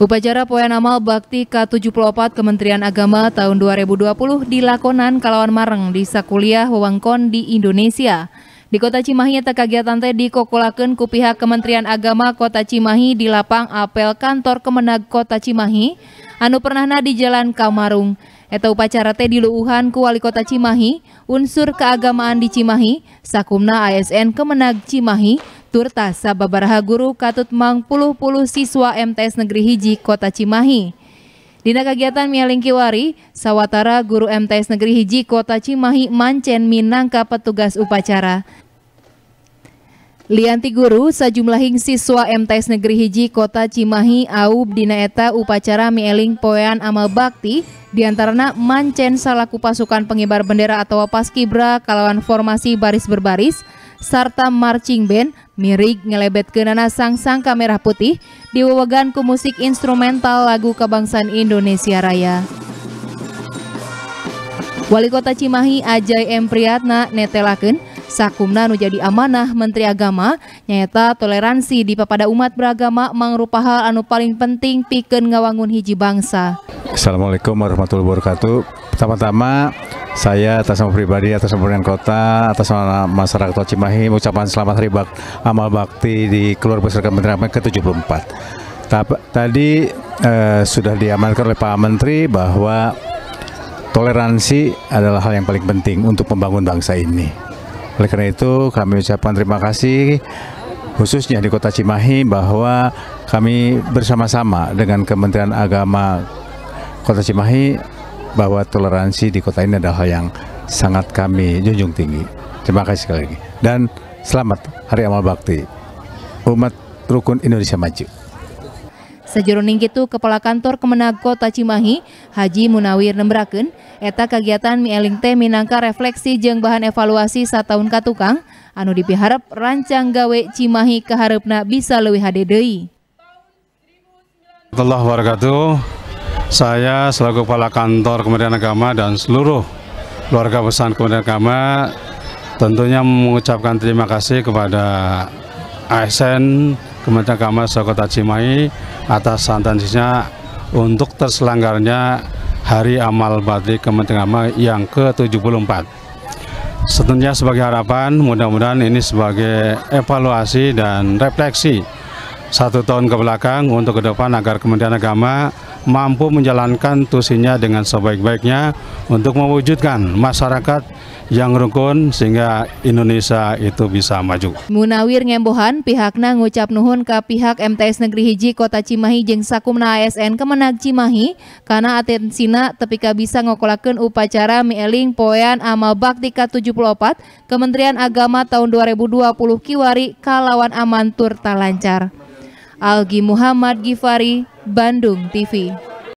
Upacara Amal Bakti K74 Kementerian Agama tahun 2020 di Lakonan, Kalawan Mareng di Sakuliah Wewengkon di Indonesia. Di Kota Cimahi tak kegiatan teh kokulaken ku pihak Kementerian Agama Kota Cimahi di lapang apel kantor Kemenag Kota Cimahi anu pernahna di Jalan Kamarung. Eta upacara teh di ku Wali Kota Cimahi, unsur keagamaan di Cimahi, Sakumna ASN Kemenag Cimahi, Turtasa babaraha guru katut mang puluh puluh siswa MTS Negeri Hiji Kota Cimahi. Dina kegiatan Mialing Kiwari, sawatara guru MTS Negeri Hiji Kota Cimahi mancen minangka petugas upacara. Lianti guru sajumlahing siswa MTS Negeri Hiji Kota Cimahi aub dina eta upacara mieling poean amal bakti diantarana mancen salaku pasukan pengibar bendera atau paskibra kalawan formasi baris berbaris serta marching band Mirig ngelebet ke nana sang-sang kamera putih di ku musik instrumental lagu kebangsaan Indonesia Raya. Wali Kota Cimahi Ajay M. Priyatna netelaken sakumna nu jadi amanah Menteri Agama nyata toleransi di papada umat beragama mangrupa hal anu paling penting pikeun ngawangun hiji bangsa. Assalamualaikum warahmatullahi wabarakatuh. Pertama-tama saya atas nama pribadi, atas nama pemerintah kota, atas nama masyarakat Kota Cimahi mengucapkan selamat hari bak amal bakti di keluar besar Kementerian Agama ke-74. Tadi eh, sudah diamankan oleh Pak Menteri bahwa toleransi adalah hal yang paling penting untuk membangun bangsa ini. Oleh karena itu kami ucapkan terima kasih khususnya di Kota Cimahi bahwa kami bersama-sama dengan Kementerian Agama Kota Cimahi bahwa toleransi di kota ini adalah hal yang sangat kami junjung tinggi. Terima kasih sekali lagi. Dan selamat Hari Amal Bakti. Umat Rukun Indonesia Maju. Sejeroning itu Kepala Kantor Kemenag Kota Cimahi, Haji Munawir Nembraken, eta kegiatan Mieling teh minangka refleksi jeng bahan evaluasi satahun katukang, anu dipiharap rancang gawe Cimahi keharapna bisa lebih hadedei. Assalamualaikum. warahmatullahi wabarakatuh. Saya selaku Kepala Kantor Kementerian Agama dan seluruh keluarga pesan Kementerian Agama tentunya mengucapkan terima kasih kepada ASN Kementerian Agama Kota Cimahi atas santansinya untuk terselenggaranya Hari Amal Bakti Kementerian Agama yang ke-74. Setentunya sebagai harapan, mudah-mudahan ini sebagai evaluasi dan refleksi satu tahun ke belakang untuk ke depan agar Kementerian Agama mampu menjalankan tusinya dengan sebaik-baiknya untuk mewujudkan masyarakat yang rukun sehingga Indonesia itu bisa maju. Munawir Ngembohan pihakna ngucap nuhun ke pihak MTS Negeri Hiji Kota Cimahi jeng sakumna ASN Kemenag Cimahi karena atensina tepika bisa ngokolakeun upacara mieling poean amal bakti ka 74 Kementerian Agama tahun 2020 kiwari kalawan amantur talancar. Algi Muhammad Gifari Bandung TV.